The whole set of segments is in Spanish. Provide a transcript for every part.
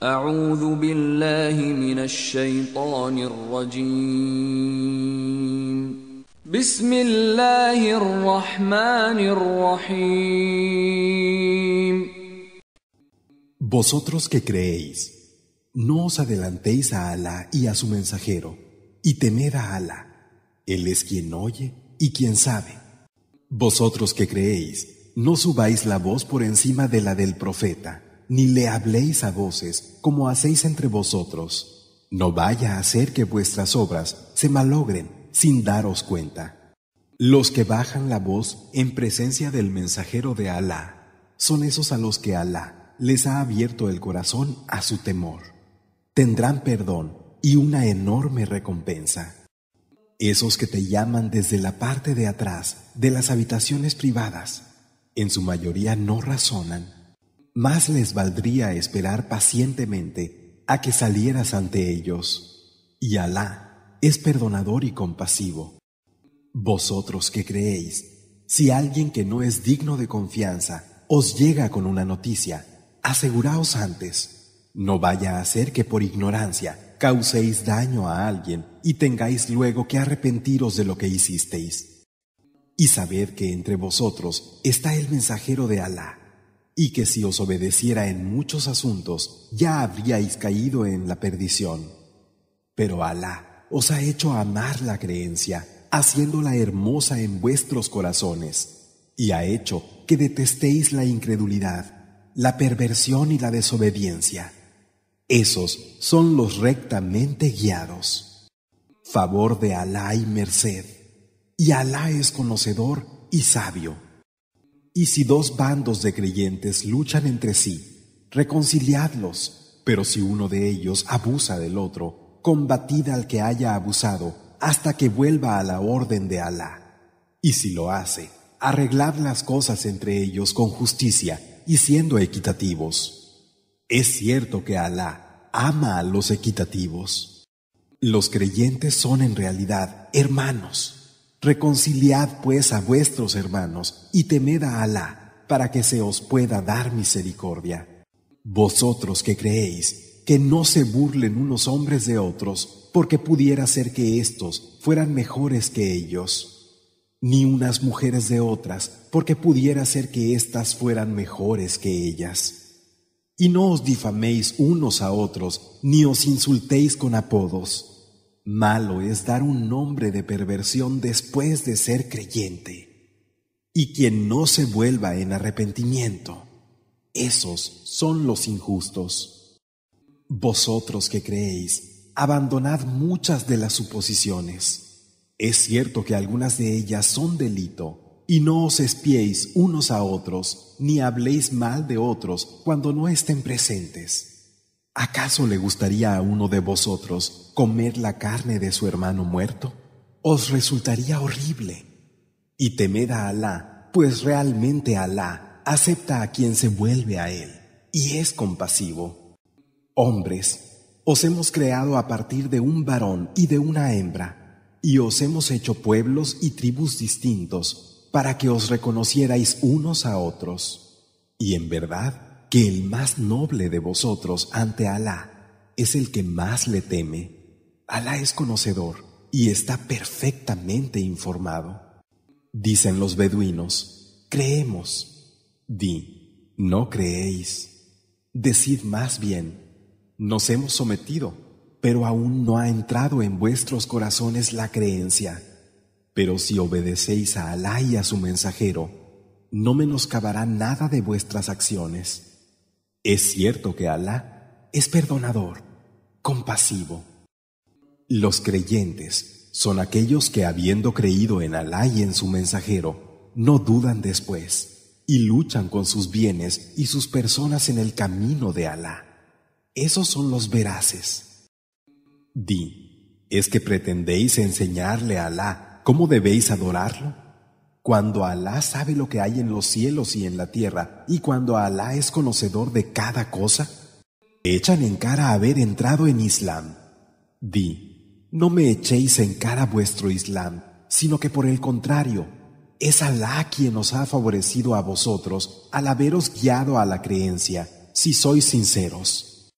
Vosotros que creéis, no os adelantéis a Alá y a su mensajero, y temed a Alá. Él es quien oye y quien sabe. Vosotros que creéis, no subáis la voz por encima de la del profeta ni le habléis a voces como hacéis entre vosotros. No vaya a ser que vuestras obras se malogren sin daros cuenta. Los que bajan la voz en presencia del mensajero de Alá son esos a los que Alá les ha abierto el corazón a su temor. Tendrán perdón y una enorme recompensa. Esos que te llaman desde la parte de atrás de las habitaciones privadas, en su mayoría no razonan más les valdría esperar pacientemente a que salieras ante ellos. Y Alá es perdonador y compasivo. Vosotros que creéis, si alguien que no es digno de confianza os llega con una noticia, aseguraos antes, no vaya a ser que por ignorancia causéis daño a alguien y tengáis luego que arrepentiros de lo que hicisteis. Y sabed que entre vosotros está el mensajero de Alá y que si os obedeciera en muchos asuntos ya habríais caído en la perdición. Pero Alá os ha hecho amar la creencia, haciéndola hermosa en vuestros corazones, y ha hecho que detestéis la incredulidad, la perversión y la desobediencia. Esos son los rectamente guiados. Favor de Alá y merced. Y Alá es conocedor y sabio. Y si dos bandos de creyentes luchan entre sí, reconciliadlos, pero si uno de ellos abusa del otro, combatid al que haya abusado hasta que vuelva a la orden de Alá. Y si lo hace, arreglad las cosas entre ellos con justicia y siendo equitativos. Es cierto que Alá ama a los equitativos. Los creyentes son en realidad hermanos. Reconciliad pues a vuestros hermanos y temed a Alá para que se os pueda dar misericordia. Vosotros que creéis, que no se burlen unos hombres de otros, porque pudiera ser que éstos fueran mejores que ellos, ni unas mujeres de otras, porque pudiera ser que éstas fueran mejores que ellas. Y no os difaméis unos a otros, ni os insultéis con apodos. Malo es dar un nombre de perversión después de ser creyente. Y quien no se vuelva en arrepentimiento, esos son los injustos. Vosotros que creéis, abandonad muchas de las suposiciones. Es cierto que algunas de ellas son delito, y no os espiéis unos a otros, ni habléis mal de otros cuando no estén presentes. ¿Acaso le gustaría a uno de vosotros comer la carne de su hermano muerto? Os resultaría horrible. Y temed a Alá, pues realmente Alá acepta a quien se vuelve a Él, y es compasivo. Hombres, os hemos creado a partir de un varón y de una hembra, y os hemos hecho pueblos y tribus distintos, para que os reconocierais unos a otros. Y en verdad, que el más noble de vosotros ante Alá es el que más le teme. Alá es conocedor y está perfectamente informado. Dicen los beduinos, creemos. Di, no creéis. Decid más bien, nos hemos sometido, pero aún no ha entrado en vuestros corazones la creencia. Pero si obedecéis a Alá y a su mensajero, no menoscabará nada de vuestras acciones. Es cierto que Alá es perdonador, compasivo. Los creyentes son aquellos que habiendo creído en Alá y en su mensajero, no dudan después y luchan con sus bienes y sus personas en el camino de Alá. Esos son los veraces. Di, ¿es que pretendéis enseñarle a Alá cómo debéis adorarlo? Cuando Alá sabe lo que hay en los cielos y en la tierra, y cuando Alá es conocedor de cada cosa, echan en cara haber entrado en Islam. Di, no me echéis en cara vuestro Islam, sino que por el contrario, es Alá quien os ha favorecido a vosotros al haberos guiado a la creencia, si sois sinceros.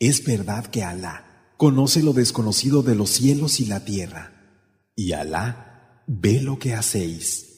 Es verdad que Alá conoce lo desconocido de los cielos y la tierra, y Alá Ve lo que hacéis.